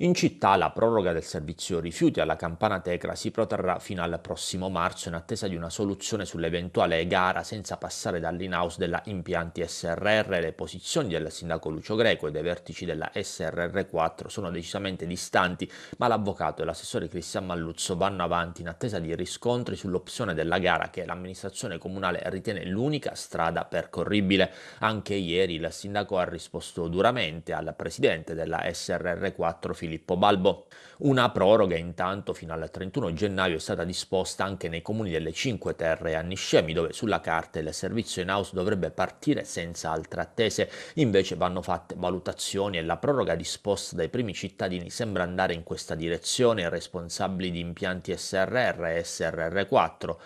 In città la proroga del servizio rifiuti alla Campana Tecra si protrarrà fino al prossimo marzo in attesa di una soluzione sull'eventuale gara senza passare dall'in-house della impianti SRR. Le posizioni del sindaco Lucio Greco e dei vertici della SRR4 sono decisamente distanti, ma l'avvocato e l'assessore Cristian Malluzzo vanno avanti in attesa di riscontri sull'opzione della gara che l'amministrazione comunale ritiene l'unica strada percorribile. Anche ieri il sindaco ha risposto duramente al presidente della SRR4 Filippo Filippo Balbo. Una proroga intanto fino al 31 gennaio è stata disposta anche nei comuni delle Cinque Terre e Anniscemi, dove sulla carta il servizio in house dovrebbe partire senza altre attese. Invece vanno fatte valutazioni e la proroga disposta dai primi cittadini sembra andare in questa direzione. I responsabili di impianti SRR e SRR4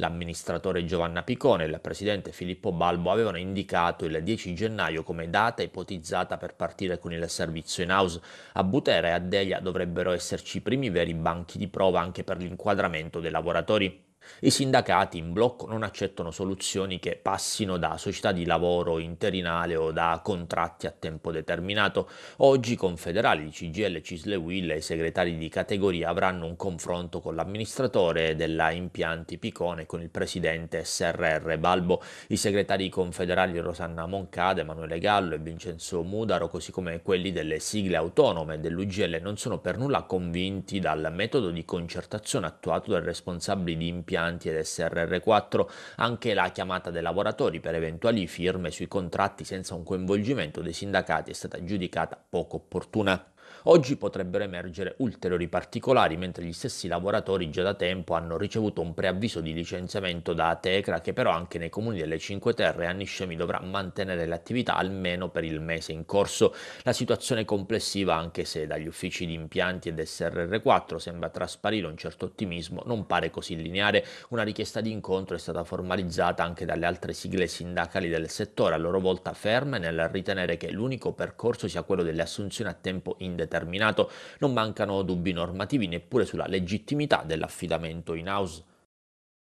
L'amministratore Giovanna Picone e il presidente Filippo Balbo avevano indicato il 10 gennaio come data ipotizzata per partire con il servizio in house. A Butera e a Delia dovrebbero esserci i primi veri banchi di prova anche per l'inquadramento dei lavoratori. I sindacati in blocco non accettano soluzioni che passino da società di lavoro interinale o da contratti a tempo determinato. Oggi confederali, CGL, Cisle Will e i segretari di categoria avranno un confronto con l'amministratore della impianti Picone e con il presidente SRR Balbo. I segretari confederali Rosanna Moncade, Emanuele Gallo e Vincenzo Mudaro, così come quelli delle sigle autonome dell'UGL, non sono per nulla convinti dal metodo di concertazione attuato dai responsabili di impianti impianti ed SRR4, anche la chiamata dei lavoratori per eventuali firme sui contratti senza un coinvolgimento dei sindacati è stata giudicata poco opportuna. Oggi potrebbero emergere ulteriori particolari, mentre gli stessi lavoratori già da tempo hanno ricevuto un preavviso di licenziamento da Atecra, che però anche nei comuni delle Cinque Terre Aniscemi dovrà mantenere l'attività almeno per il mese in corso. La situazione complessiva, anche se dagli uffici di impianti ed SRR4 sembra trasparire un certo ottimismo, non pare così lineare. Una richiesta di incontro è stata formalizzata anche dalle altre sigle sindacali del settore, a loro volta ferme nel ritenere che l'unico percorso sia quello delle assunzioni a tempo indeterminato indeterminato, non mancano dubbi normativi neppure sulla legittimità dell'affidamento in house